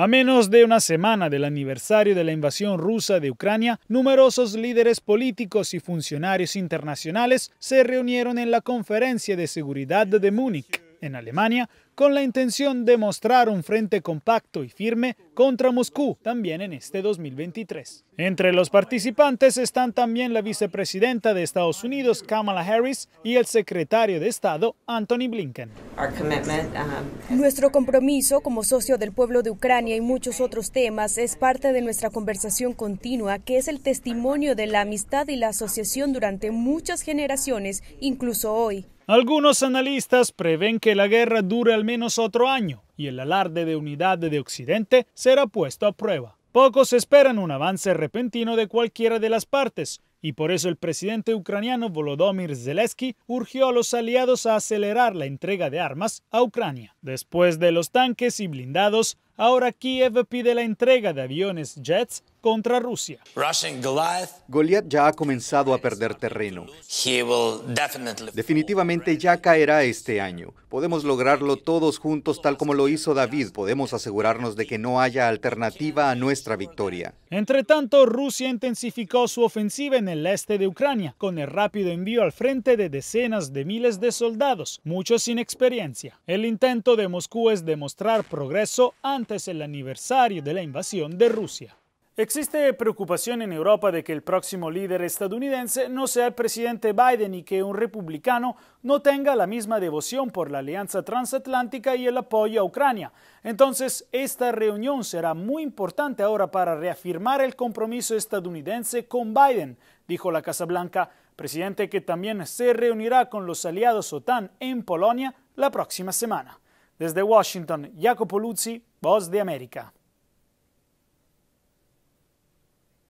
A menos de una semana del aniversario de la invasión rusa de Ucrania, numerosos líderes políticos y funcionarios internacionales se reunieron en la Conferencia de Seguridad de Múnich, en Alemania, con la intención de mostrar un frente compacto y firme contra Moscú también en este 2023. Entre los participantes están también la vicepresidenta de Estados Unidos, Kamala Harris, y el secretario de Estado, Anthony Blinken. Um, Nuestro compromiso como socio del pueblo de Ucrania y muchos otros temas es parte de nuestra conversación continua, que es el testimonio de la amistad y la asociación durante muchas generaciones, incluso hoy. Algunos analistas prevén que la guerra dure al menos otro año y el alarde de unidad de Occidente será puesto a prueba. Pocos esperan un avance repentino de cualquiera de las partes, y por eso el presidente ucraniano Volodymyr Zelensky urgió a los aliados a acelerar la entrega de armas a Ucrania. Después de los tanques y blindados, ahora Kiev pide la entrega de aviones jets contra Rusia. Goliath ya ha comenzado a perder terreno. Definitivamente ya caerá este año. Podemos lograrlo todos juntos tal como lo hizo David. Podemos asegurarnos de que no haya alternativa a nuestra victoria. Entre tanto, Rusia intensificó su ofensiva en el este de Ucrania, con el rápido envío al frente de decenas de miles de soldados, muchos sin experiencia. El intento de Moscú es demostrar progreso antes del aniversario de la invasión de Rusia. Existe preocupación en Europa de que el próximo líder estadounidense no sea el presidente Biden y que un republicano no tenga la misma devoción por la alianza transatlántica y el apoyo a Ucrania. Entonces, esta reunión será muy importante ahora para reafirmar el compromiso estadounidense con Biden, dijo la Casa Blanca, presidente que también se reunirá con los aliados OTAN en Polonia la próxima semana. Desde Washington, Jacopo Luzzi, Voz de América.